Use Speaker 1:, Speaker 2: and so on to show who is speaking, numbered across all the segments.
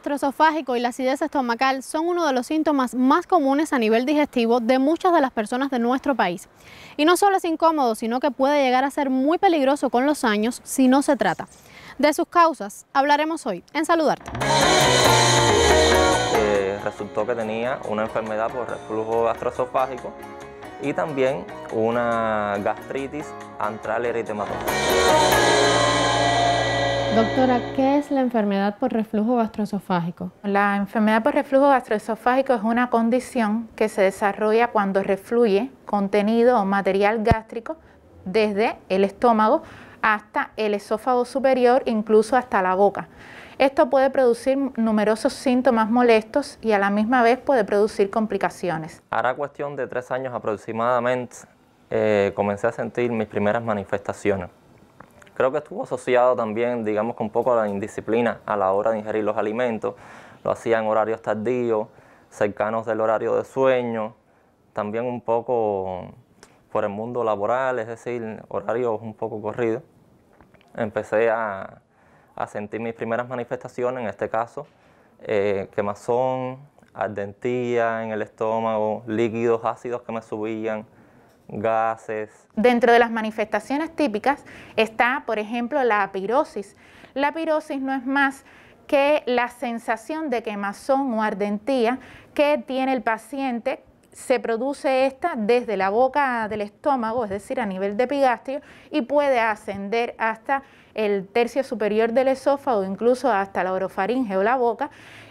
Speaker 1: gastroesofágico y la acidez estomacal son uno de los síntomas más comunes a nivel digestivo de muchas de las personas de nuestro país. Y no solo es incómodo, sino que puede llegar a ser muy peligroso con los años si no se trata. De sus causas hablaremos hoy en Saludarte.
Speaker 2: Eh, resultó que tenía una enfermedad por reflujo gastroesofágico y también una gastritis antral eritematosa.
Speaker 1: Doctora, ¿qué es la enfermedad por reflujo gastroesofágico?
Speaker 3: La enfermedad por reflujo gastroesofágico es una condición que se desarrolla cuando refluye contenido o material gástrico desde el estómago hasta el esófago superior, incluso hasta la boca. Esto puede producir numerosos síntomas molestos y a la misma vez puede producir complicaciones.
Speaker 2: Hará cuestión de tres años aproximadamente eh, comencé a sentir mis primeras manifestaciones Creo que estuvo asociado también, digamos, con un poco a la indisciplina a la hora de ingerir los alimentos. Lo hacía en horarios tardíos, cercanos del horario de sueño, también un poco por el mundo laboral, es decir, horarios un poco corridos. Empecé a, sentir mis primeras manifestaciones, en este caso, eh, quemazón, ardentía en el estómago, líquidos ácidos que me subían, gases.
Speaker 3: Dentro de las manifestaciones típicas está, por ejemplo, la pirosis. La pirosis no es más que la sensación de quemazón o ardentía que tiene el paciente se produce esta desde la boca del estómago, es decir, a nivel de epigastrio, y puede ascender hasta el tercio superior del esófago, incluso hasta la orofaringe o la boca,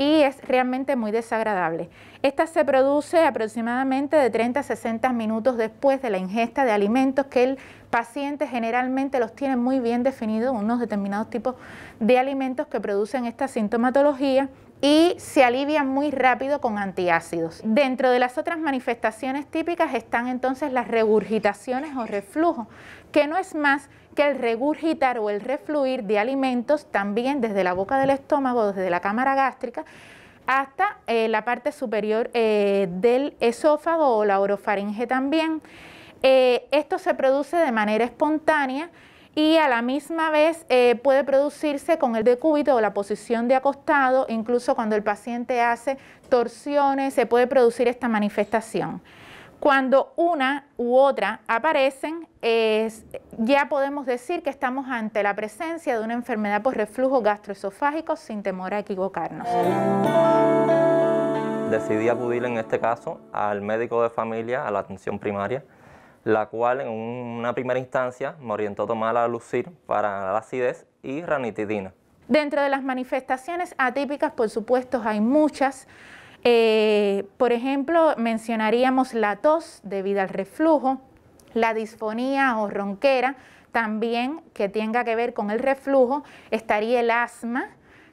Speaker 3: y es realmente muy desagradable. Esta se produce aproximadamente de 30 a 60 minutos después de la ingesta de alimentos que el paciente generalmente los tiene muy bien definidos, unos determinados tipos de alimentos que producen esta sintomatología y se alivia muy rápido con antiácidos. Dentro de las otras manifestaciones típicas están entonces las regurgitaciones o reflujo, que no es más que el regurgitar o el refluir de alimentos también desde la boca del estómago, desde la cámara gástrica, hasta eh, la parte superior eh, del esófago o la orofaringe también. Eh, esto se produce de manera espontánea y a la misma vez eh, puede producirse con el decúbito o la posición de acostado, incluso cuando el paciente hace torsiones, se puede producir esta manifestación. Cuando una u otra aparecen, ya podemos decir que estamos ante la presencia de una enfermedad por reflujo gastroesofágico sin temor a equivocarnos.
Speaker 2: Decidí acudir en este caso al médico de familia, a la atención primaria, la cual en una primera instancia me orientó a tomar la lucir para la acidez y ranitidina.
Speaker 3: Dentro de las manifestaciones atípicas, por supuesto, hay muchas. Eh, por ejemplo, mencionaríamos la tos debido al reflujo, la disfonía o ronquera, también que tenga que ver con el reflujo, estaría el asma,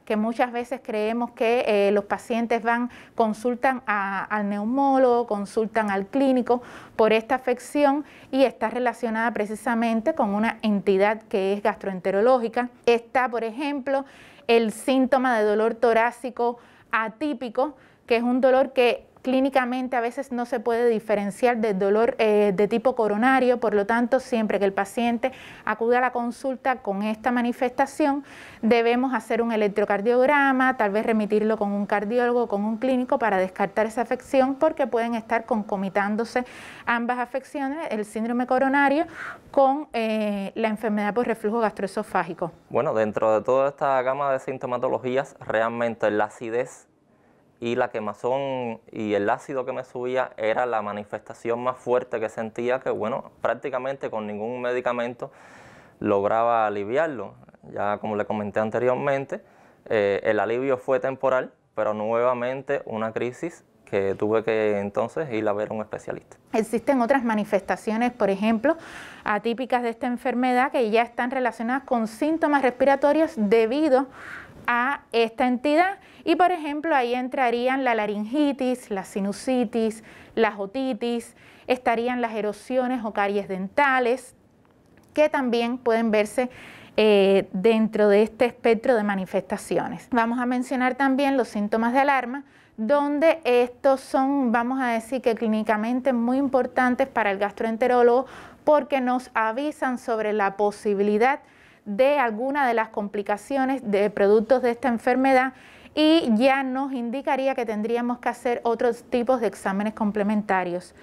Speaker 3: que muchas veces creemos que eh, los pacientes van, consultan al neumólogo, consultan al clínico por esta afección y está relacionada precisamente con una entidad que es gastroenterológica. Está, por ejemplo, el síntoma de dolor torácico atípico, que es un dolor que clínicamente a veces no se puede diferenciar del dolor eh, de tipo coronario, por lo tanto siempre que el paciente acude a la consulta con esta manifestación debemos hacer un electrocardiograma, tal vez remitirlo con un cardiólogo, con un clínico para descartar esa afección porque pueden estar concomitándose ambas afecciones, el síndrome coronario con eh, la enfermedad por reflujo gastroesofágico.
Speaker 2: Bueno, dentro de toda esta gama de sintomatologías, realmente la acidez y la quemazón y el ácido que me subía era la manifestación más fuerte que sentía que, bueno, prácticamente con ningún medicamento lograba aliviarlo. Ya como le comenté anteriormente, eh, el alivio fue temporal, pero nuevamente una crisis que tuve que entonces ir a ver a un especialista.
Speaker 3: Existen otras manifestaciones, por ejemplo, atípicas de esta enfermedad que ya están relacionadas con síntomas respiratorios debido a esta entidad. Y por ejemplo, ahí entrarían la laringitis, la sinusitis, la otitis, estarían las erosiones o caries dentales, que también pueden verse eh, dentro de este espectro de manifestaciones. Vamos a mencionar también los síntomas de alarma, donde estos son, vamos a decir que clínicamente muy importantes para el gastroenterólogo porque nos avisan sobre la posibilidad de de alguna de las complicaciones de productos de esta enfermedad y ya nos indicaría que tendríamos que hacer otros tipos de exámenes complementarios.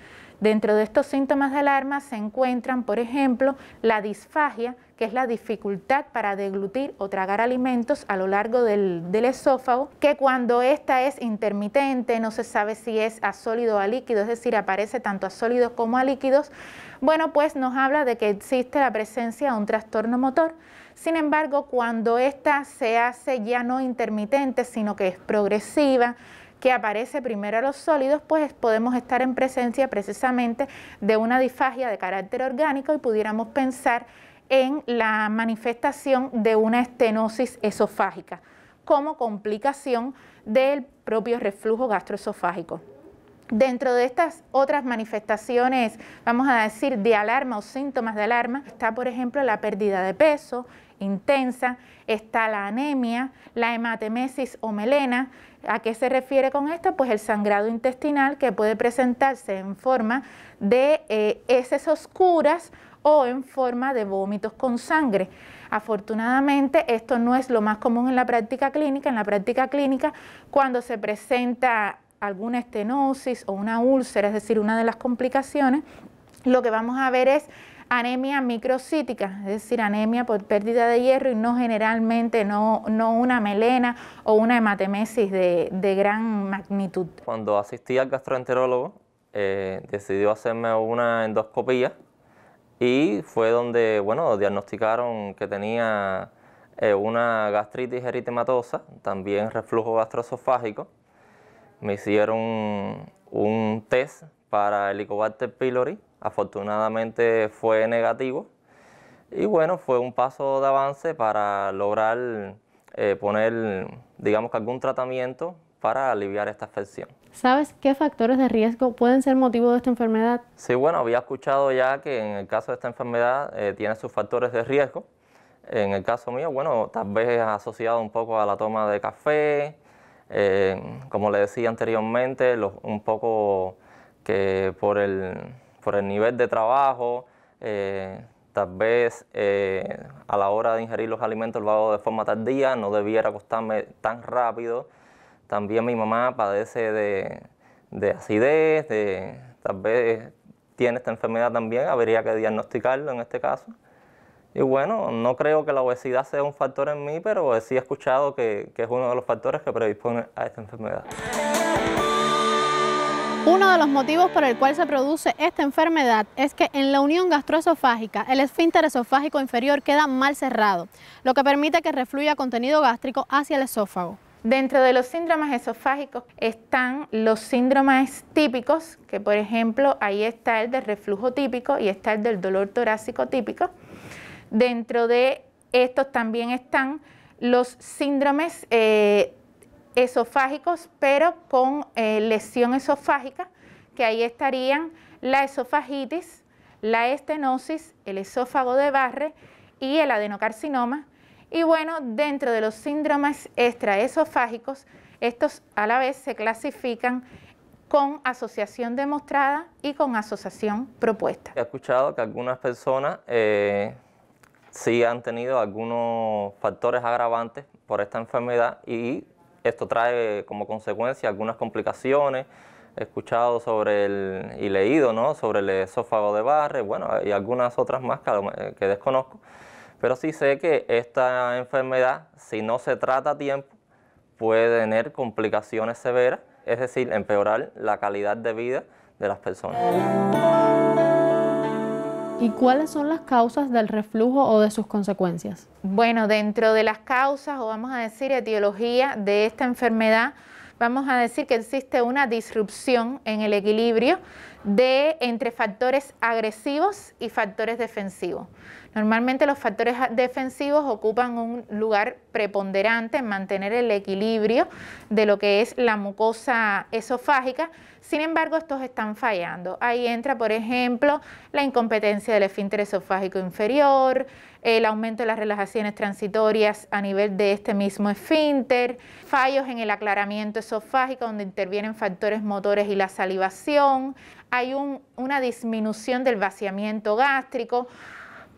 Speaker 3: Dentro de estos síntomas de alarma se encuentran, por ejemplo, la disfagia, que es la dificultad para deglutir o tragar alimentos a lo largo del, esófago, que cuando esta es intermitente, no se sabe si es a sólido o a líquido, es decir, aparece tanto a sólidos como a líquidos, bueno, pues nos habla de que existe la presencia de un trastorno motor. Sin embargo, cuando esta se hace ya no intermitente, sino que es progresiva, que aparece primero a los sólidos, pues podemos estar en presencia precisamente de una disfagia de carácter orgánico y pudiéramos pensar en la manifestación de una estenosis esofágica como complicación del propio reflujo gastroesofágico. Dentro de estas otras manifestaciones, vamos a decir, de alarma o síntomas de alarma, está por ejemplo la pérdida de peso intensa, está la anemia, la hematemesis o melena. ¿A qué se refiere con esto? Pues el sangrado intestinal que puede presentarse en forma de eh, heces oscuras o en forma de vómitos con sangre. Afortunadamente, esto no es lo más común en la práctica clínica. En la práctica clínica, cuando se presenta alguna estenosis o una úlcera, es decir, una de las complicaciones, lo que vamos a ver es anemia microcítica, es decir, anemia por pérdida de hierro y no generalmente, no, una melena o una hematemesis de, de gran magnitud.
Speaker 2: Cuando asistí al gastroenterólogo, eh, decidió hacerme una endoscopía y fue donde, bueno, diagnosticaron que tenía eh, una gastritis eritematosa, también reflujo gastroesofágico. Me hicieron un test para Helicobacter pylori. Afortunadamente fue negativo. Y bueno, fue un paso de avance para lograr eh, poner, digamos que algún tratamiento para aliviar esta afección.
Speaker 1: ¿Sabes qué factores de riesgo pueden ser motivo de esta enfermedad?
Speaker 2: Sí, bueno, había escuchado ya que en el caso de esta enfermedad eh, tiene sus factores de riesgo. En el caso mío, bueno, tal vez es asociado un poco a la toma de café, eh, como le decía anteriormente, un poco que por el, por el nivel de trabajo, eh, tal vez eh, a la hora de ingerir los alimentos lo hago de forma tardía, no debiera acostarme tan rápido. También mi mamá padece de, de acidez, de, tal vez tiene esta enfermedad también, habría que diagnosticarlo en este caso. Y bueno, no creo que la obesidad sea un factor en mí, pero sí he escuchado que, que es uno de los factores que predispone a esta enfermedad.
Speaker 1: Uno de los motivos por el cual se produce esta enfermedad es que en la unión gastroesofágica el esfínter esofágico inferior queda mal cerrado, lo que permite que refluya contenido gástrico hacia el esófago. Dentro de los síndromes esofágicos están los síndromes típicos,
Speaker 3: que por ejemplo ahí está el del reflujo típico y está el del dolor torácico típico. Dentro de estos también están los síndromes eh, esofágicos, pero con eh, lesión esofágica, que ahí estarían la esofagitis, la estenosis, el esófago de Barre y el adenocarcinoma. Y bueno, dentro de los síndromes extraesofágicos, estos a la vez se clasifican con asociación demostrada y con asociación propuesta.
Speaker 2: He escuchado que algunas personas eh, sí han tenido algunos factores agravantes por esta enfermedad y esto trae como consecuencia algunas complicaciones. He escuchado sobre el, y leído ¿no? sobre el esófago de Barre, bueno, y algunas otras más que desconozco. Pero sí sé que esta enfermedad, si no se trata a tiempo, puede tener complicaciones severas, es decir, empeorar la calidad de vida de las personas.
Speaker 1: ¿Y cuáles son las causas del reflujo o de sus consecuencias? Bueno, dentro de las causas o vamos a decir etiología
Speaker 3: de esta enfermedad, vamos a decir que existe una disrupción en el equilibrio de entre factores agresivos y factores defensivos. Normalmente los factores defensivos ocupan un lugar preponderante en mantener el equilibrio de lo que es la mucosa esofágica, sin embargo estos están fallando. Ahí entra, por ejemplo, la incompetencia del esfínter esofágico inferior, el aumento de las relajaciones transitorias a nivel de este mismo esfínter, fallos en el aclaramiento esofágico donde intervienen factores motores y la salivación, hay una disminución del vaciamiento gástrico,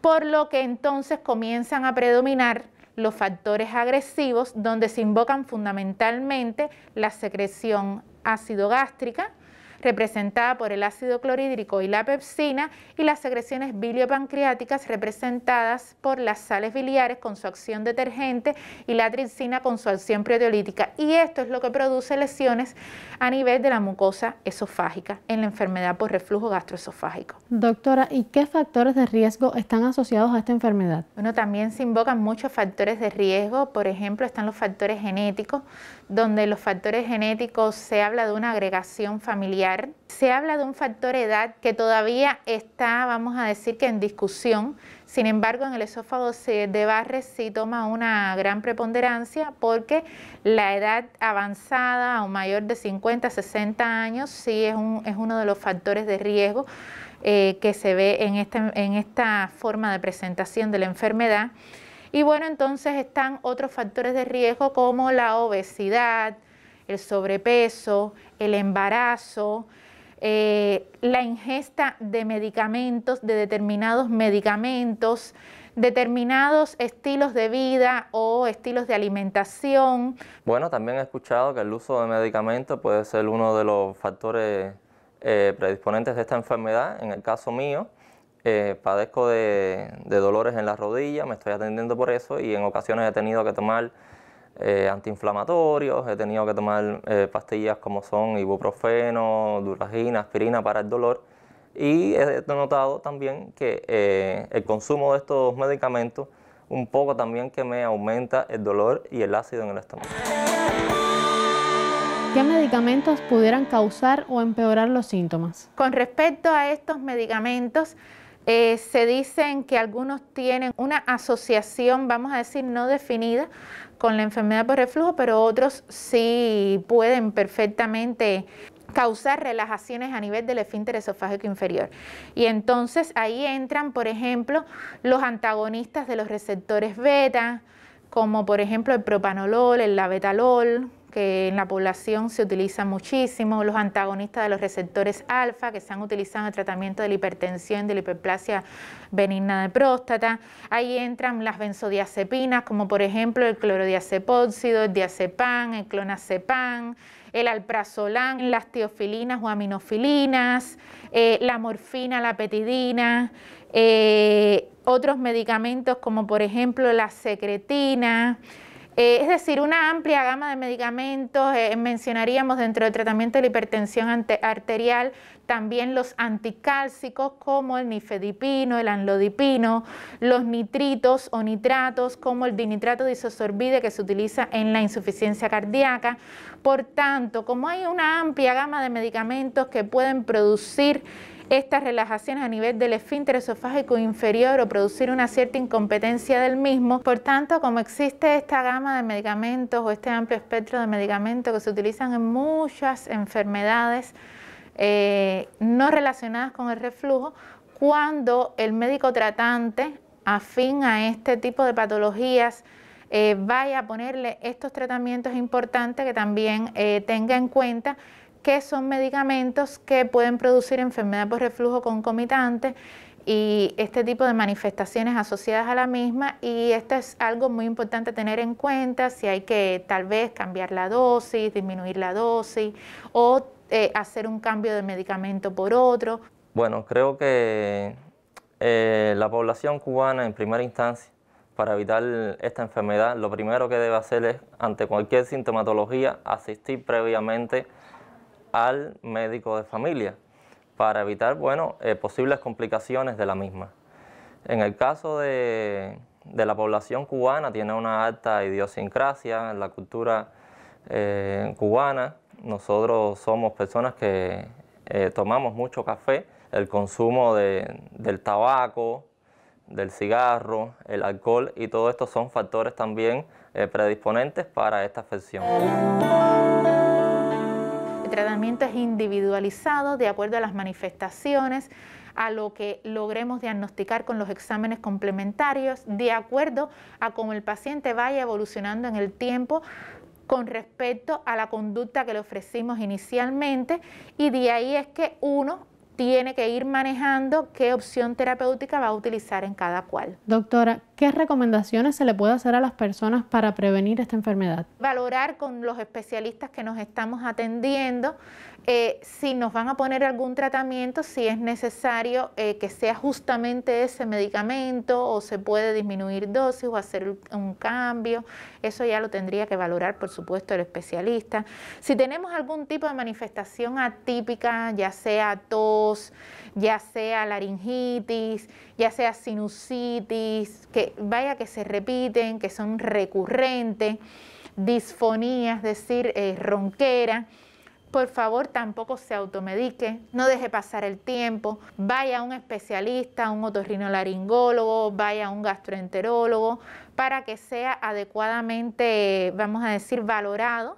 Speaker 3: por lo que entonces comienzan a predominar los factores agresivos donde se invocan fundamentalmente la secreción ácido gástrica, representada por el ácido clorhídrico y la pepsina, y las secreciones biliopancreáticas representadas por las sales biliares con su acción detergente y la tricina con su acción proteolítica. Y esto es lo que produce lesiones a nivel de la mucosa esofágica en la enfermedad por reflujo gastroesofágico.
Speaker 1: Doctora, ¿y qué factores de riesgo están asociados a esta enfermedad?
Speaker 3: Bueno, también se invocan muchos factores de riesgo, por ejemplo, están los factores genéticos, donde los factores genéticos se habla de una agregación familiar se habla de un factor edad que todavía está, vamos a decir que en discusión. Sin embargo, en el esófago de Barres sí toma una gran preponderancia porque la edad avanzada o mayor de 50, 60 años sí es, uno de los factores de riesgo eh, que se ve este, en esta forma de presentación de la enfermedad. Y bueno, entonces están otros factores de riesgo como la obesidad, el sobrepeso, el embarazo, eh, la ingesta de medicamentos, de determinados medicamentos, determinados estilos de vida o estilos de alimentación.
Speaker 2: Bueno, también he escuchado que el uso de medicamentos puede ser uno de los factores eh, predisponentes de esta enfermedad. En el caso mío, eh, padezco de, dolores en la rodilla, me estoy atendiendo por eso y en ocasiones he tenido que tomar eh, antiinflamatorios, he tenido que tomar eh, pastillas como son ibuprofeno, duragina, aspirina para el dolor y he notado también que eh, el consumo de estos medicamentos un poco también que me aumenta el dolor y el ácido en el estómago.
Speaker 1: ¿Qué medicamentos pudieran causar o empeorar los síntomas?
Speaker 3: Con respecto a estos medicamentos, eh, se dicen que algunos tienen una asociación, vamos a decir, no definida con la enfermedad por reflujo, pero otros sí pueden perfectamente causar relajaciones a nivel del esfínter esofágico inferior. Y entonces ahí entran, por ejemplo, los antagonistas de los receptores beta, como por ejemplo el propanolol, el labetalol, que en la población se utilizan muchísimo, los antagonistas de los receptores alfa que se han utilizado en el tratamiento de la hipertensión, de la hiperplasia benigna de próstata. Ahí entran las benzodiazepinas, como por ejemplo el clorodiazepóxido, el diazepam, el clonazepam, el alprazolam, las tiofilinas o aminofilinas, eh, la morfina, la petidina, eh, otros medicamentos como por ejemplo la secretina, eh, es decir, una amplia gama de medicamentos, eh, mencionaríamos dentro del tratamiento de la hipertensión arterial, también los anticálcicos como el nifedipino, el anlodipino, los nitritos o nitratos como el dinitrato disosorbide que se utiliza en la insuficiencia cardíaca. Por tanto, como hay una amplia gama de medicamentos que pueden producir estas relajaciones a nivel del esfínter esofágico inferior o producir una cierta incompetencia del mismo. Por tanto, como existe esta gama de medicamentos o este amplio espectro de medicamentos que se utilizan en muchas enfermedades, eh, no relacionadas con el reflujo cuando el médico tratante afín a este tipo de patologías eh, vaya a ponerle estos tratamientos importantes que también eh, tenga en cuenta que son medicamentos que pueden producir enfermedad por reflujo concomitante y este tipo de manifestaciones asociadas a la misma y esto es algo muy importante tener en cuenta si hay que tal vez cambiar la dosis, disminuir la dosis o eh, hacer un cambio de medicamento por otro.
Speaker 2: Bueno, creo que eh, la población cubana en primera instancia para evitar esta enfermedad, lo primero que debe hacer es, ante cualquier sintomatología, asistir previamente al médico de familia, para evitar bueno, eh, posibles complicaciones de la misma. En el caso de, la población cubana, tiene una alta idiosincrasia en la cultura eh, cubana. Nosotros somos personas que eh, tomamos mucho café, el consumo del tabaco, del cigarro, el alcohol y todo esto son factores también predisponentes para esta afección.
Speaker 3: El tratamiento es individualizado de acuerdo a las manifestaciones, a lo que logremos diagnosticar con los exámenes complementarios, de acuerdo a cómo el paciente vaya evolucionando en el tiempo con respecto a la conducta que le ofrecimos inicialmente y de ahí es que uno tiene que ir manejando qué opción terapéutica va a utilizar en cada cual.
Speaker 1: Doctora, ¿qué recomendaciones se le puede hacer a las personas para prevenir esta enfermedad?
Speaker 3: Valorar con los especialistas que nos estamos atendiendo eh, si nos van a poner algún tratamiento, si es necesario eh, que sea justamente ese medicamento o se puede disminuir dosis o hacer un cambio, eso ya lo tendría que valorar, por supuesto, el especialista. Si tenemos algún tipo de manifestación atípica, ya sea tos, ya sea laringitis, ya sea sinusitis, que vaya que se repiten, que son recurrentes, disfonía, es decir, eh, ronquera, por favor, tampoco se automedique, no deje pasar el tiempo, vaya a un especialista, a un otorrinolaringólogo, vaya a un gastroenterólogo, para que sea adecuadamente, vamos a decir, valorado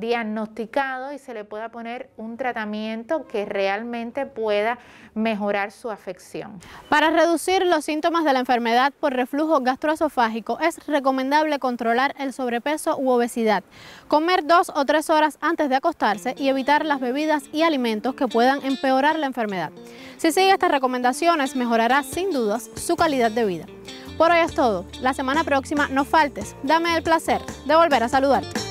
Speaker 3: diagnosticado y se le pueda poner un tratamiento que realmente
Speaker 1: pueda mejorar su afección. Para reducir los síntomas de la enfermedad por reflujo gastroesofágico es recomendable controlar el sobrepeso u obesidad, comer dos o tres horas antes de acostarse y evitar las bebidas y alimentos que puedan empeorar la enfermedad. Si sigue estas recomendaciones mejorará sin dudas su calidad de vida. Por hoy es todo. La semana próxima no faltes. Dame el placer de volver a saludarte.